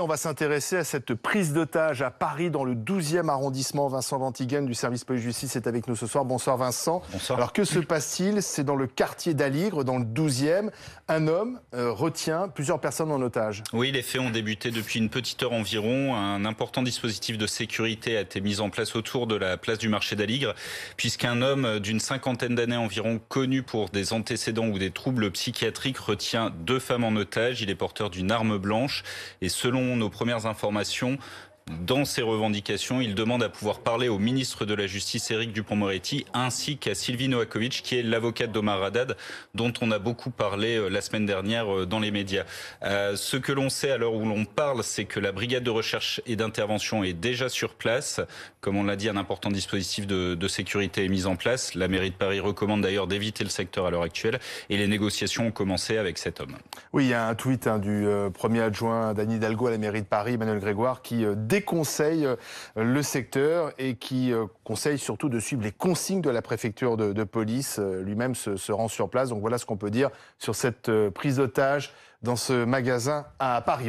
On va s'intéresser à cette prise d'otage à Paris dans le 12e arrondissement. Vincent Ventiguen, du service police-justice est avec nous ce soir. Bonsoir Vincent. Bonsoir. Alors que se passe-t-il C'est dans le quartier d'Aligre, dans le 12e. Un homme euh, retient plusieurs personnes en otage. Oui, les faits ont débuté depuis une petite heure environ. Un important dispositif de sécurité a été mis en place autour de la place du marché d'Aligre, puisqu'un homme d'une cinquantaine d'années environ, connu pour des antécédents ou des troubles psychiatriques, retient deux femmes en otage. Il est porteur d'une arme blanche et selon nos premières informations, dans ses revendications, il demande à pouvoir parler au ministre de la Justice, Éric Dupont-Moretti, ainsi qu'à Sylvie Noakovic, qui est l'avocate d'Omar Haddad, dont on a beaucoup parlé euh, la semaine dernière euh, dans les médias. Euh, ce que l'on sait à l'heure où l'on parle, c'est que la brigade de recherche et d'intervention est déjà sur place. Comme on l'a dit, un important dispositif de, sécurité est mis en place. La mairie de Paris recommande d'ailleurs d'éviter le secteur à l'heure actuelle. Et les négociations ont commencé avec cet homme. Oui, il y a un tweet hein, du premier adjoint d'Anne Hidalgo à la mairie de Paris, Emmanuel Grégoire, qui déconseille euh, le secteur et qui euh, conseille surtout de suivre les consignes de la préfecture de, police. Euh, lui-même se, se, rend sur place. Donc voilà ce qu'on peut dire sur cette prise d'otage dans ce magasin à Paris.